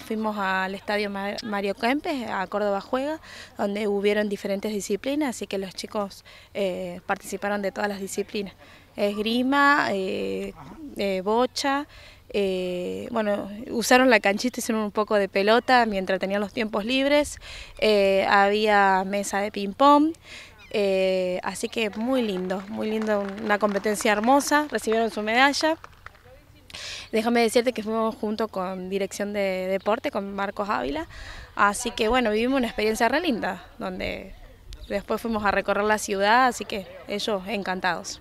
Fuimos al estadio Mario Kempes, a Córdoba Juega, donde hubieron diferentes disciplinas, así que los chicos eh, participaron de todas las disciplinas. Esgrima, eh, eh, bocha, bueno, usaron la canchita, hicieron un poco de pelota mientras tenían los tiempos libres, había mesa de ping-pong, así que muy lindo, muy lindo, una competencia hermosa, recibieron su medalla. Déjame decirte que fuimos junto con Dirección de Deporte, con Marcos Ávila, así que bueno, vivimos una experiencia re linda, donde después fuimos a recorrer la ciudad, así que ellos encantados.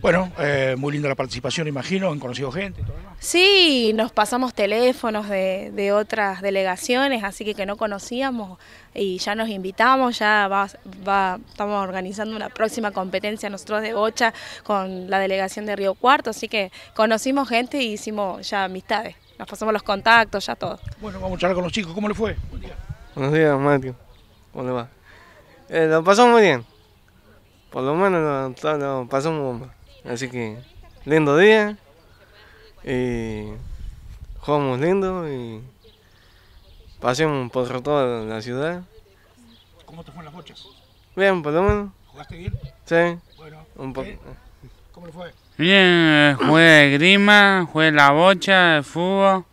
Bueno, eh, muy linda la participación, imagino, han conocido gente. Todo Sí, nos pasamos teléfonos de, de, otras delegaciones, así que que no conocíamos y ya nos invitamos, ya va, estamos organizando una próxima competencia nosotros de bocha con la delegación de Río Cuarto, así que conocimos gente y hicimos ya amistades, nos pasamos los contactos, ya todo. Bueno, vamos a charlar con los chicos, ¿cómo les fue? Buen día. Buenos días, Matías. ¿Cómo le va? Eh, lo pasamos muy bien, por lo menos nos pasamos bien, así que lindo día. Y jugamos lindo y pasemos por toda la ciudad. ¿Cómo te fueron las bochas? Bien, por lo menos. ¿Jugaste bien? Sí. Bueno, ¿eh? ¿Cómo le fue? Bien, eh, jugué grima, jugué la bocha, el fútbol.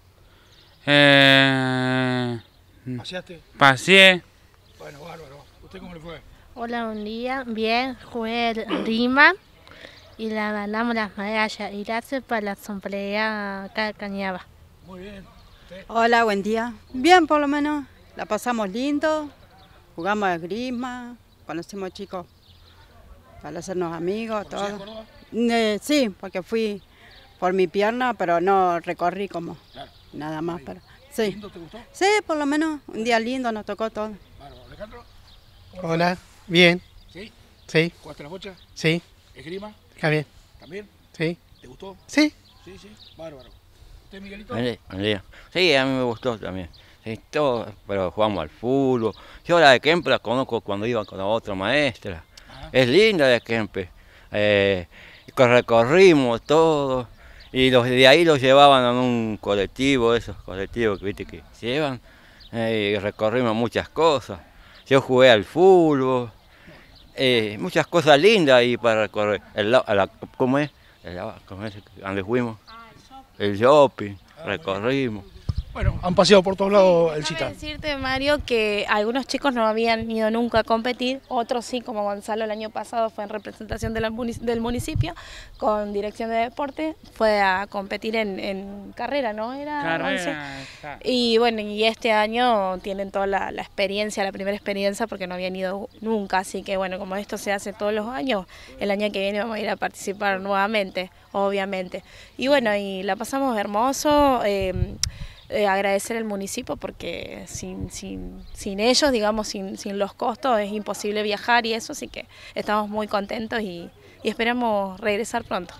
Eh, ¿Paseaste? Paseé. Bueno, bárbaro. ¿Usted cómo le fue? Hola, buen día. Bien, jugué grima y la ganamos las medallas. Y gracias para la sombrería acá de Cañaba. Muy bien. Hola, buen día. Bien, por lo menos. La pasamos lindo, jugamos a grisma, conocimos chicos para hacernos amigos, todo. sí, porque fui por mi pierna, pero no recorrí como nada más. Pero, sí. te gustó? Sí, por lo menos un día lindo nos tocó todo. Alejandro. Hola, bien. ¿Sí? Sí. ¿Jugaste Sí. ¿Esgrima? También. ¿También? Sí. ¿Te gustó? Sí. Sí, sí, bárbaro. ¿Usted, Miguelito? Sí, a mí me gustó también. Sí, todo, pero jugamos al fútbol. Yo la de Kempe la conozco cuando iba con la otra maestra. Es linda de Kempe. Eh, recorrimos todo. Y los de ahí los llevaban en un colectivo, esos colectivos que ¿viste? que llevan. Eh, y recorrimos muchas cosas. Yo jugué al fútbol eh, muchas cosas lindas ahí para recorrer El, la, ¿Cómo es? El, ¿Cómo es? ¿Dónde fuimos? Ah, el El shopping, recorrimos. Bueno, han paseado por todos lados el Quiero decirte, Mario, que algunos chicos no habían ido nunca a competir, otros sí, como Gonzalo el año pasado fue en representación del municipio, con dirección de deporte, fue a competir en, carrera, ¿no? Era carrera, Y bueno, y este año tienen toda la, experiencia, la primera experiencia, porque no habían ido nunca, así que bueno, como esto se hace todos los años, el año que viene vamos a ir a participar nuevamente, obviamente. Y bueno, y la pasamos hermoso. Eh, eh, agradecer al municipio porque sin, sin, ellos, digamos, sin, los costos es imposible viajar y eso, así que estamos muy contentos y esperamos regresar pronto.